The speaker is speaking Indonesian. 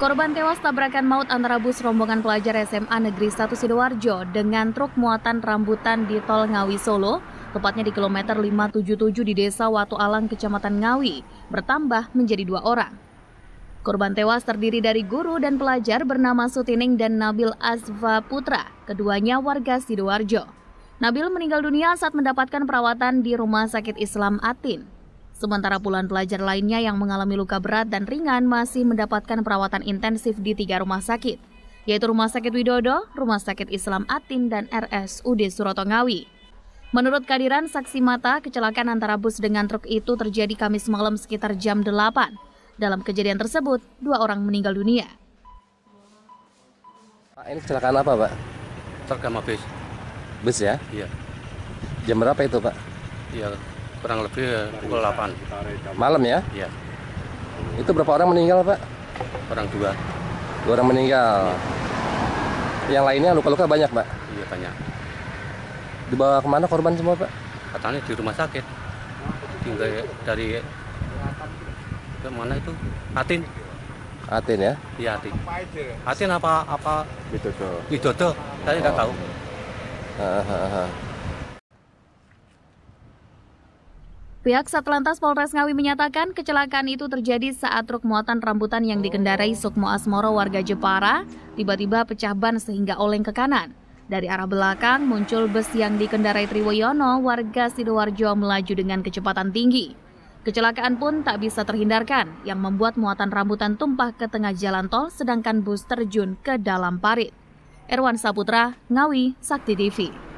Korban tewas tabrakan maut antara bus rombongan pelajar SMA Negeri 1 Sidoarjo dengan truk muatan rambutan di tol Ngawi Solo, tepatnya di kilometer 577 di desa Watu Alang, Kecamatan Ngawi, bertambah menjadi dua orang. Korban tewas terdiri dari guru dan pelajar bernama Sutining dan Nabil Azva Putra, keduanya warga Sidoarjo. Nabil meninggal dunia saat mendapatkan perawatan di Rumah Sakit Islam Atin. Sementara puluhan pelajar lainnya yang mengalami luka berat dan ringan masih mendapatkan perawatan intensif di tiga rumah sakit, yaitu Rumah Sakit Widodo, Rumah Sakit Islam Atin, dan RSUD Suroto Ngawi. Menurut kehadiran saksi mata, kecelakaan antara bus dengan truk itu terjadi Kamis malam sekitar jam 8. Dalam kejadian tersebut, dua orang meninggal dunia. Pak, ini kecelakaan apa, Pak? Truk sama bus. Bus ya? Iya. Jam berapa itu, Pak? Iya, kurang lebih eh, pukul 8 malam ya iya itu berapa orang meninggal pak orang dua dua orang meninggal Ya. yang lainnya luka-luka banyak pak iya banyak dibawa kemana korban semua pak katanya di rumah sakit tinggal ya, dari ke mana itu Atin Atin ya iya Atin Atin apa apa Bidodo. Bidodo. saya tidak oh. tahu Ha, ha, ha. Pihak Satlantas Polres Ngawi menyatakan kecelakaan itu terjadi saat truk muatan rambutan yang dikendarai Sukmo Asmoro warga Jepara tiba-tiba pecah ban sehingga oleng ke kanan. Dari arah belakang muncul bus yang dikendarai Triwoyono warga Sidoarjo melaju dengan kecepatan tinggi. Kecelakaan pun tak bisa terhindarkan yang membuat muatan rambutan tumpah ke tengah jalan tol sedangkan bus terjun ke dalam parit. Erwan Saputra, Ngawi, Sakti TV.